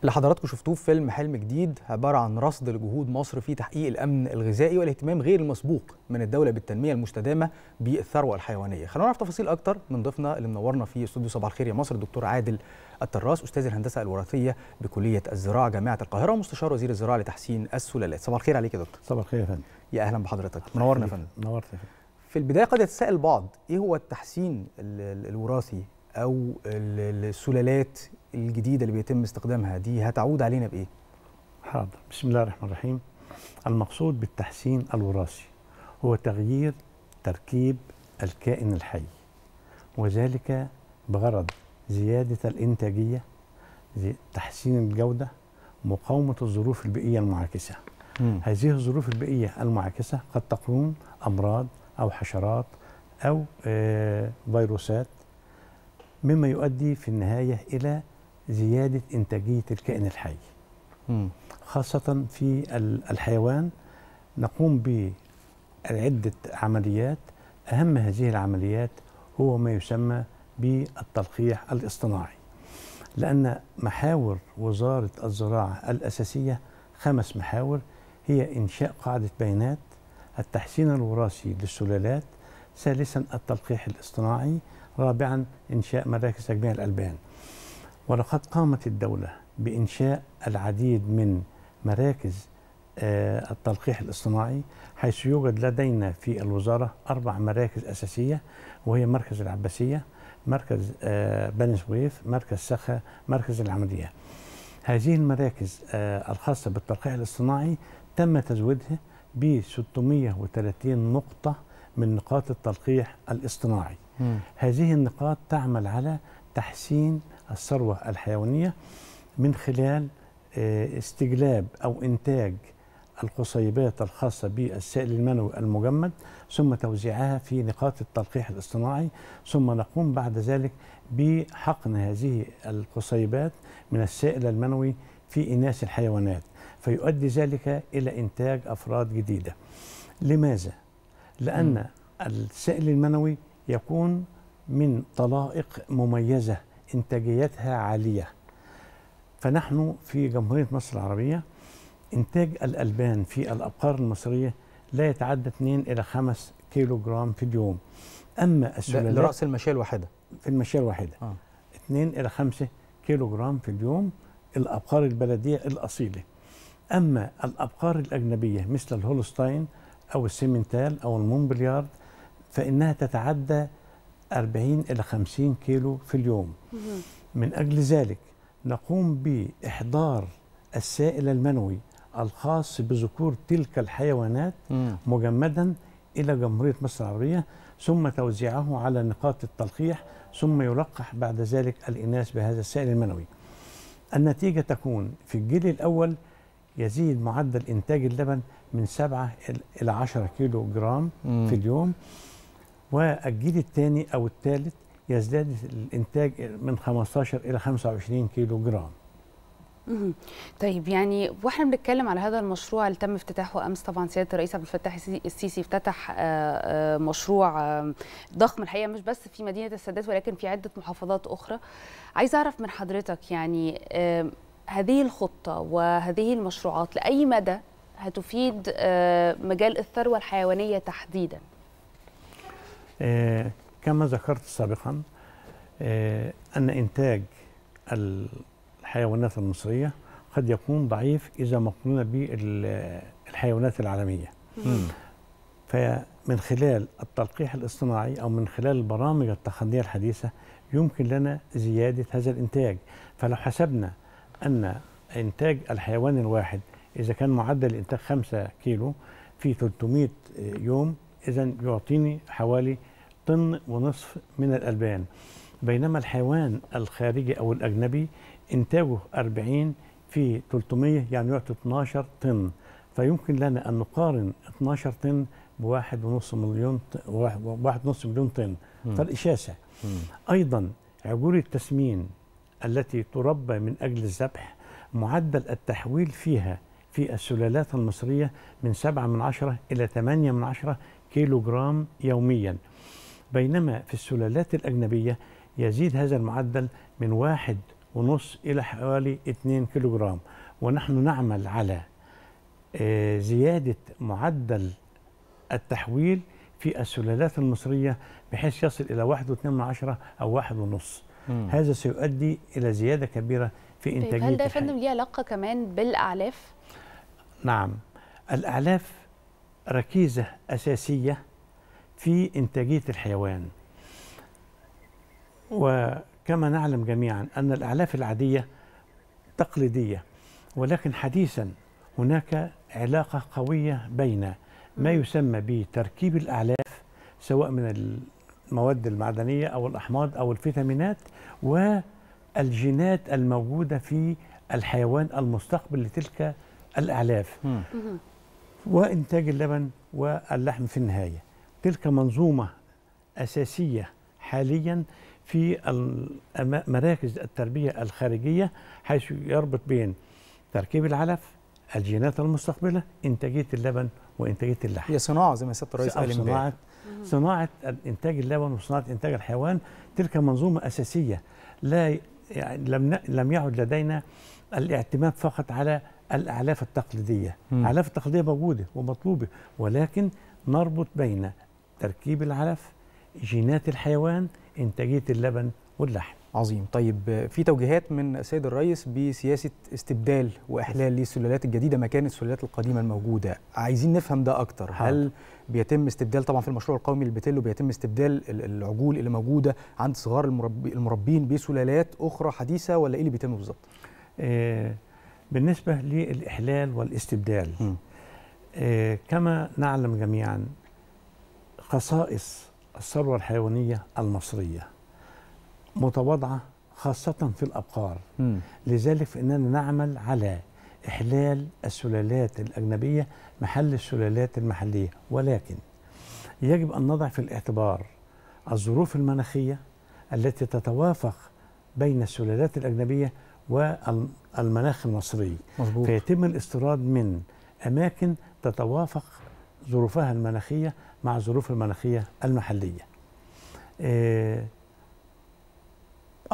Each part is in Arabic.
اللي حضراتكم شفتوه في فيلم حلم جديد عباره عن رصد لجهود مصر في تحقيق الامن الغذائي والاهتمام غير المسبوق من الدوله بالتنميه المستدامه بالثروه الحيوانيه. خلونا نعرف تفاصيل اكتر من ضيفنا اللي منورنا في استوديو صباح الخير يا مصر الدكتور عادل التراس استاذ الهندسه الوراثيه بكليه الزراعه جامعه القاهره ومستشار وزير الزراعه لتحسين السلالات. صباح الخير عليك يا دكتور. صباح الخير يا فندم. يا اهلا بحضرتك. منورنا يا فندم. نورت يا فندم. في البدايه قد يتساءل بعض ايه هو التحسين الوراثي او السلالات الجديده اللي بيتم استخدامها دي هتعود علينا بايه؟ حاضر بسم الله الرحمن الرحيم المقصود بالتحسين الوراثي هو تغيير تركيب الكائن الحي وذلك بغرض زياده الانتاجيه تحسين الجوده مقاومه الظروف البيئيه المعاكسه مم. هذه الظروف البيئيه المعاكسه قد تكون امراض او حشرات او آه، فيروسات مما يؤدي في النهايه الى زياده انتاجيه الكائن الحي خاصه في الحيوان نقوم بعده عمليات اهم هذه العمليات هو ما يسمى بالتلقيح الاصطناعي لأن محاور وزارة الزراعة الأساسية خمس محاور هي إنشاء قاعدة بيانات التحسين الوراثي للسلالات ثالثا التلقيح الاصطناعي رابعا إنشاء مراكز تجميع الألبان ولقد قامت الدولة بإنشاء العديد من مراكز آه، التلقيح الاصطناعي حيث يوجد لدينا في الوزارة أربع مراكز أساسية وهي مركز العباسية مركز آه، بني سويف مركز سخا مركز العملية هذه المراكز آه، الخاصة بالتلقيح الاصطناعي تم تزويدها ب 630 نقطة من نقاط التلقيح الاصطناعي هذه النقاط تعمل على تحسين الثروة الحيوانية من خلال آه، استجلاب أو إنتاج القصيبات الخاصة بالسائل المنوي المجمد ثم توزيعها في نقاط التلقيح الاصطناعي ثم نقوم بعد ذلك بحقن هذه القصيبات من السائل المنوي في إناث الحيوانات فيؤدي ذلك إلى إنتاج أفراد جديدة لماذا؟ لأن السائل المنوي يكون من طلائق مميزة إنتاجيتها عالية فنحن في جمهورية مصر العربية إنتاج الألبان في الأبقار المصرية لا يتعدى 2 إلى 5 كيلو جرام في اليوم أما السلالات لرأس المشاية الواحدة في المشاية الواحدة آه. 2 إلى 5 كيلو جرام في اليوم الأبقار البلدية الأصيلة أما الأبقار الأجنبية مثل الهولستاين أو السيمنتال أو المونبليارد فإنها تتعدى 40 إلى 50 كيلو في اليوم من أجل ذلك نقوم بإحضار السائل المنوي الخاص بذكور تلك الحيوانات مجمدا إلى جمهورية مصر العربية ثم توزيعه على نقاط التلقيح ثم يلقح بعد ذلك الإناث بهذا السائل المنوي النتيجة تكون في الجيل الأول يزيد معدل إنتاج اللبن من 7 إلى 10 كيلو جرام في اليوم والجيل الثاني أو الثالث يزداد الإنتاج من 15 إلى 25 كيلو جرام طيب يعني واحنا بنتكلم على هذا المشروع اللي تم افتتاحه امس طبعا سياده الرئيس عبد الفتاح السيسي افتتح آه، آه، مشروع ضخم الحقيقه مش بس في مدينه السادات ولكن في عده محافظات اخرى عايز اعرف من حضرتك يعني هذه الخطه وهذه المشروعات لاي مدى هتفيد آه، مجال الثروه الحيوانيه تحديدا آه، كما ذكرت سابقا آه، أن إنتاج الحيوانات المصرية قد يكون ضعيف إذا مقارنة بالحيوانات العالمية فمن خلال التلقيح الاصطناعي أو من خلال البرامج التقنية الحديثة يمكن لنا زيادة هذا الإنتاج فلو حسبنا أن إنتاج الحيوان الواحد إذا كان معدل الإنتاج 5 كيلو في 300 يوم إذا يعطيني حوالي طن ونصف من الألبان بينما الحيوان الخارجي أو الأجنبي إنتاجه 40 في 300 يعني يعطي 12 طن فيمكن لنا أن نقارن 12 طن ب 1.5 مليون 1.5 مليون طن فرق شاسع أيضا عجول التسمين التي تربى من أجل الذبح معدل التحويل فيها في السلالات المصرية من 7 من 10 إلى 8 من 10 كيلو جرام يوميا بينما في السلالات الأجنبية يزيد هذا المعدل من واحد ونص إلى حوالي 2 كيلو جرام ونحن نعمل على آه، زيادة معدل التحويل في السلالات المصرية بحيث يصل إلى واحد واثنين من عشرة أو واحد ونص مم. هذا سيؤدي إلى زيادة كبيرة في طيب، إنتاجية طيب هل ده يا فندم ليه علاقة كمان بالأعلاف؟ نعم الأعلاف ركيزة أساسية في إنتاجية الحيوان وكما نعلم جميعا أن الأعلاف العادية تقليدية ولكن حديثا هناك علاقة قوية بين ما يسمى بتركيب الأعلاف سواء من المواد المعدنية أو الأحماض أو الفيتامينات والجينات الموجودة في الحيوان المستقبل لتلك الأعلاف وإنتاج اللبن واللحم في النهاية تلك منظومة أساسية حاليا في مراكز التربية الخارجية حيث يربط بين تركيب العلف الجينات المستقبلة إنتاجية اللبن وإنتاجية اللحم هي صناعة زي ما سيادة الرئيس قال صناعة صناعة إنتاج اللبن وصناعة إنتاج الحيوان تلك منظومة أساسية لا يعني لم لم يعد لدينا الاعتماد فقط على الاعلاف التقليديه الاعلاف التقليديه موجوده ومطلوبه ولكن نربط بين تركيب العلف جينات الحيوان انتاجيه اللبن واللحم عظيم طيب في توجيهات من السيد الرئيس بسياسه استبدال واحلال للسلالات الجديده مكان السلالات القديمه الموجوده عايزين نفهم ده اكتر حاضر. هل بيتم استبدال طبعا في المشروع القومي البتلو بيتم استبدال العجول اللي موجوده عند صغار المربي المربين بسلالات اخرى حديثه ولا ايه اللي بيتم بالظبط آه بالنسبة للإحلال والاستبدال آه كما نعلم جميعا خصائص الثروة الحيوانية المصرية متواضعة خاصة في الأبقار م. لذلك فإننا نعمل على إحلال السلالات الأجنبية محل السلالات المحلية ولكن يجب أن نضع في الاعتبار الظروف المناخية التي تتوافق بين السلالات الأجنبية والمناخ المصري مظبوط. فيتم الاستيراد من أماكن تتوافق ظروفها المناخية مع الظروف المناخية المحلية آه،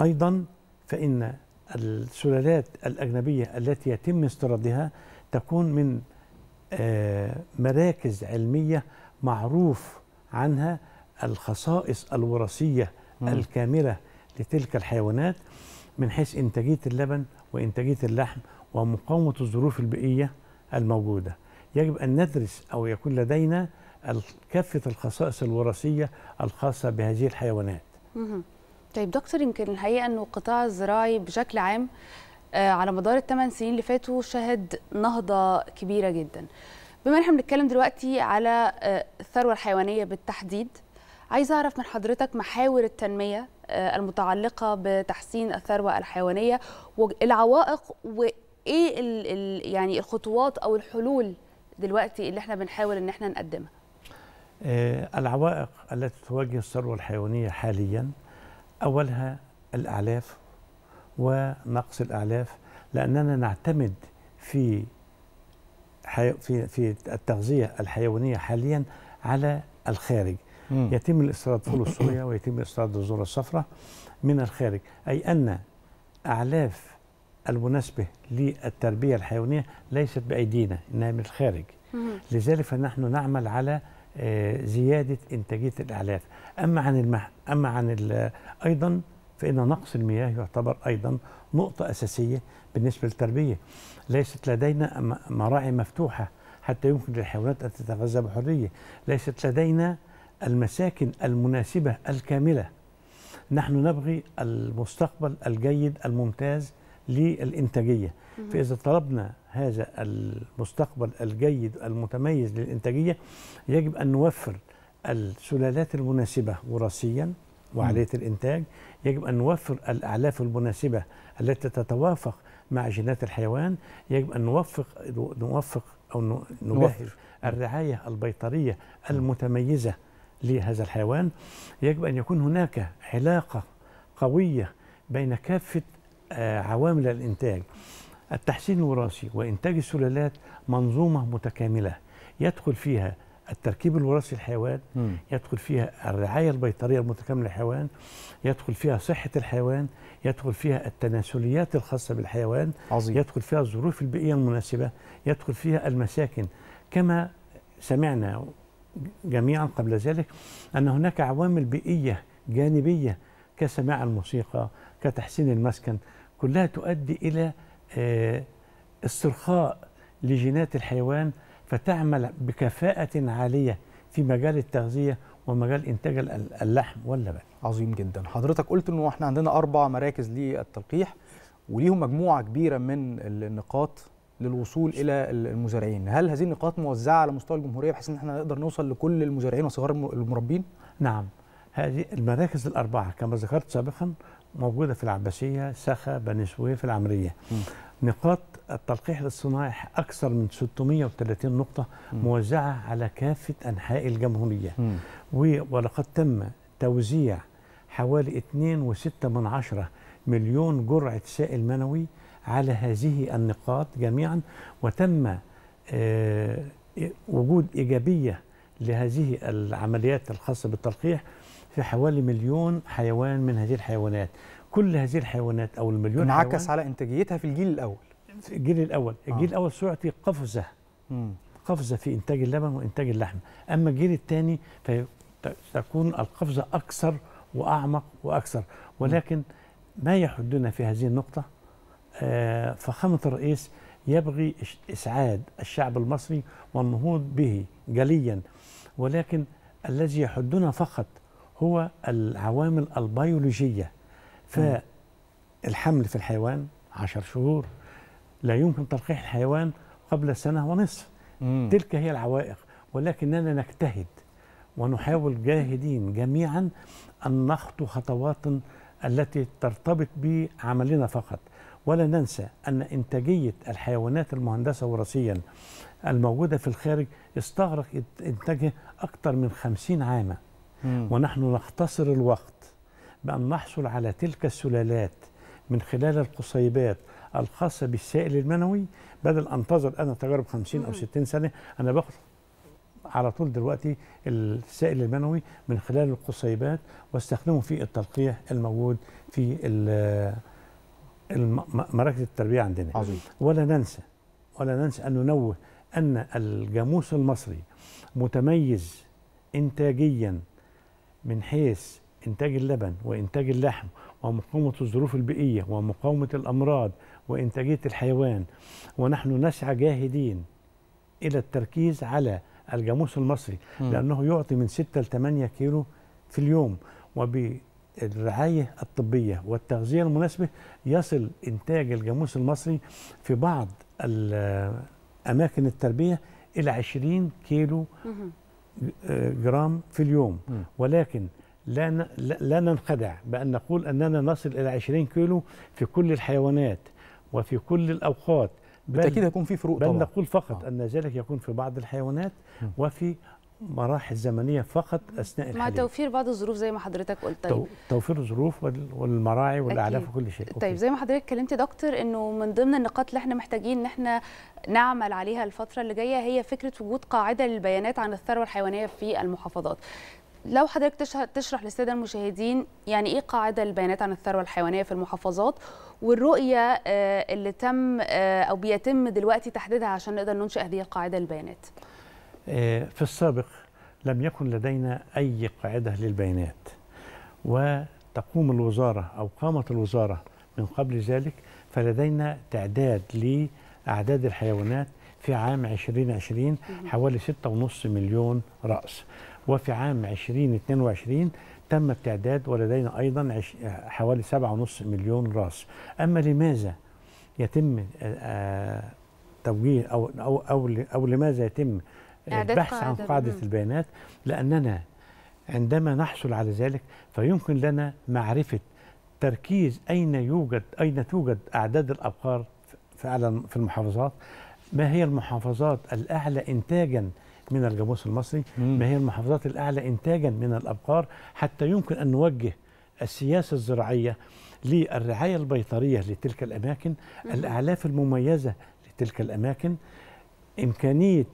أيضا فإن السلالات الأجنبية التي يتم استيرادها تكون من آه، مراكز علمية معروف عنها الخصائص الوراثية الكاملة لتلك الحيوانات من حيث إنتاجية اللبن وإنتاجية اللحم ومقاومة الظروف البيئية الموجودة يجب أن ندرس أو يكون لدينا كافة الخصائص الوراثية الخاصة بهذه الحيوانات طيب دكتور يمكن الحقيقة أنه القطاع الزراعي بشكل عام آه، على مدار الثمان سنين اللي فاتوا شهد نهضة كبيرة جدا بما ان احنا بنتكلم دلوقتي على آه، الثروة الحيوانية بالتحديد عايزه اعرف من حضرتك محاور التنميه آه، المتعلقه بتحسين الثروه الحيوانيه والعوائق وايه الـ الـ يعني الخطوات او الحلول دلوقتي اللي احنا بنحاول ان احنا نقدمها آه، العوائق التي تواجه الثروه الحيوانيه حاليا اولها الاعلاف ونقص الاعلاف لاننا نعتمد في في في التغذيه الحيوانيه حاليا على الخارج يتم الاستيراد فول السوريا ويتم استيراد الذرة الصفراء من الخارج أي أن أعلاف المناسبة للتربية الحيوانية ليست بأيدينا إنها من الخارج لذلك فنحن نعمل على آه، زيادة إنتاجية الأعلاف أما عن المح... أما عن أيضا فإن نقص المياه يعتبر أيضا نقطة أساسية بالنسبة للتربية ليست لدينا مراعي مفتوحة حتى يمكن للحيوانات أن تتغذى بحرية ليست لدينا المساكن المناسبة الكاملة نحن نبغي المستقبل الجيد الممتاز للإنتاجية فإذا طلبنا هذا المستقبل الجيد المتميز للإنتاجية يجب أن نوفر السلالات المناسبة وراثيا وعالية الإنتاج يجب أن نوفر الأعلاف المناسبة التي تتوافق مع جينات الحيوان يجب أن نوفق نوفق أو نجهز الرعاية البيطرية المتميزة لهذا الحيوان يجب أن يكون هناك علاقة قوية بين كافة آه، عوامل الإنتاج التحسين الوراثي وإنتاج السلالات منظومة متكاملة يدخل فيها التركيب الوراثي الحيوان يدخل فيها الرعاية البيطرية المتكاملة للحيوان يدخل فيها صحة الحيوان يدخل فيها التناسليات الخاصة بالحيوان عظيم. يدخل فيها الظروف البيئية المناسبة يدخل فيها المساكن كما سمعنا جميعا قبل ذلك أن هناك عوامل بيئية جانبية كسماع الموسيقى كتحسين المسكن كلها تؤدي إلى آه، استرخاء لجينات الحيوان فتعمل بكفاءة عالية في مجال التغذية ومجال إنتاج اللحم واللبن عظيم جدا حضرتك قلت أنه إحنا عندنا أربع مراكز للتلقيح وليهم مجموعة كبيرة من النقاط للوصول الى المزارعين هل هذه النقاط موزعه على مستوى الجمهوريه بحيث ان احنا نقدر نوصل لكل المزارعين وصغار المربين نعم هذه المراكز الاربعه كما ذكرت سابقا موجوده في العباسيه سخا بني سويف العمريه م. نقاط التلقيح للصناعي اكثر من 630 نقطه م. موزعه على كافه انحاء الجمهوريه م. ولقد تم توزيع حوالي 2.6 مليون جرعه سائل منوي على هذه النقاط جميعا وتم آه، وجود إيجابية لهذه العمليات الخاصة بالتلقيح في حوالي مليون حيوان من هذه الحيوانات كل هذه الحيوانات أو المليون انعكس على إنتاجيتها في الجيل الأول في الجيل الأول آه. الجيل الأول سيعطي قفزة مم. قفزة في إنتاج اللبن وإنتاج اللحم أما الجيل الثاني فتكون القفزة أكثر وأعمق وأكثر ولكن ما يحدنا في هذه النقطة آه، فخامة الرئيس يبغي إسعاد الشعب المصري والنهوض به جليا ولكن الذي يحدنا فقط هو العوامل البيولوجية فالحمل في الحيوان عشر شهور لا يمكن تلقيح الحيوان قبل سنة ونصف مم. تلك هي العوائق ولكننا نجتهد ونحاول جاهدين جميعا أن نخطو خطوات التي ترتبط بعملنا فقط ولا ننسى أن إنتاجية الحيوانات المهندسة وراثيا الموجودة في الخارج استغرق إنتاجها أكثر من خمسين عاما مم. ونحن نختصر الوقت بأن نحصل على تلك السلالات من خلال القصيبات الخاصة بالسائل المنوي بدل أنتظر أنا تجارب 50 أو 60 سنة أنا باخد على طول دلوقتي السائل المنوي من خلال القصيبات واستخدمه في التلقيح الموجود في مراكز التربيه عندنا عظيم. ولا ننسى ولا ننسى ان ننوه ان الجاموس المصري متميز انتاجيا من حيث انتاج اللبن وانتاج اللحم ومقاومه الظروف البيئيه ومقاومه الامراض وانتاجيه الحيوان ونحن نسعى جاهدين الى التركيز على الجاموس المصري م. لانه يعطي من 6 ل 8 كيلو في اليوم وب الرعاية الطبية والتغذية المناسبة يصل إنتاج الجاموس المصري في بعض أماكن التربية إلى 20 كيلو آه، جرام في اليوم ولكن لا لا ننخدع بأن نقول أننا نصل إلى 20 كيلو في كل الحيوانات وفي كل الأوقات بالتأكيد هيكون في فروق بل طبعا. نقول فقط آه. أن ذلك يكون في بعض الحيوانات م. وفي مراحل زمنيه فقط اثناء الحديث مع توفير بعض الظروف زي ما حضرتك قلت طيب. توفير الظروف والمراعي والاعلاف وكل شيء طيب أوكي. زي ما حضرتك كلمت دكتور انه من ضمن النقاط اللي احنا محتاجين ان احنا نعمل عليها الفتره اللي جايه هي فكره وجود قاعده للبيانات عن الثروه الحيوانيه في المحافظات لو حضرتك تشرح للساده المشاهدين يعني ايه قاعده للبيانات عن الثروه الحيوانيه في المحافظات والرؤيه آه، اللي تم آه، او بيتم دلوقتي تحديدها عشان نقدر ننشئ هذه القاعده للبيانات آه، في السابق لم يكن لدينا أي قاعدة للبيانات وتقوم الوزارة أو قامت الوزارة من قبل ذلك فلدينا تعداد لأعداد الحيوانات في عام 2020 حوالي 6.5 مليون رأس وفي عام 2022 تم التعداد ولدينا أيضا حوالي 7.5 مليون رأس أما لماذا يتم توجيه آه، آه، أو, أو, أو, أو لماذا يتم آه، البحث عن قاعدة البيانات لأننا عندما نحصل على ذلك فيمكن لنا معرفة تركيز أين يوجد أين توجد أعداد الأبقار فعلا في المحافظات ما هي المحافظات الأعلى إنتاجا من الجاموس المصري ما هي المحافظات الأعلى إنتاجا من الأبقار حتى يمكن أن نوجه السياسة الزراعية للرعاية البيطرية لتلك الأماكن الأعلاف المميزة لتلك الأماكن إمكانية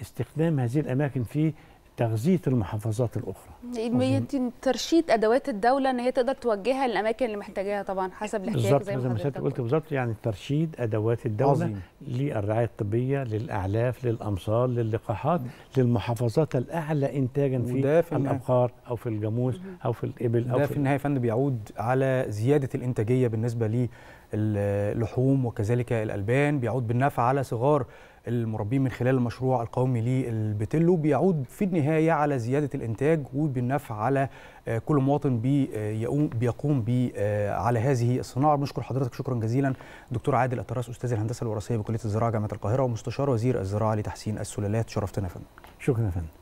استخدام هذه الاماكن في تغذيه المحافظات الاخرى نعم. ترشيد ادوات الدوله ان هي تقدر توجهها للاماكن اللي محتاجاها طبعا حسب الاحتياج زي ما حضرتك قلت بالظبط يعني ترشيد ادوات الدوله عظيم. للرعايه الطبيه للاعلاف للامصال للقاحات للمحافظات الاعلى انتاجا في, في الابقار او في الجاموس او في الابل او ده في النهايه فن بيعود على زياده الانتاجيه بالنسبه للحوم وكذلك الالبان بيعود بالنفع على صغار المربين من خلال المشروع القومي للبتلو بيعود في النهاية على زيادة الإنتاج وبالنفع على آه، كل مواطن بيقوم بي آه، على هذه الصناعة بنشكر حضرتك شكرا جزيلا دكتور عادل اطراس أستاذ الهندسة الوراثية بكلية الزراعة جامعة القاهرة ومستشار وزير الزراعة لتحسين السلالات شرفتنا يا فندم شكرا يا فندم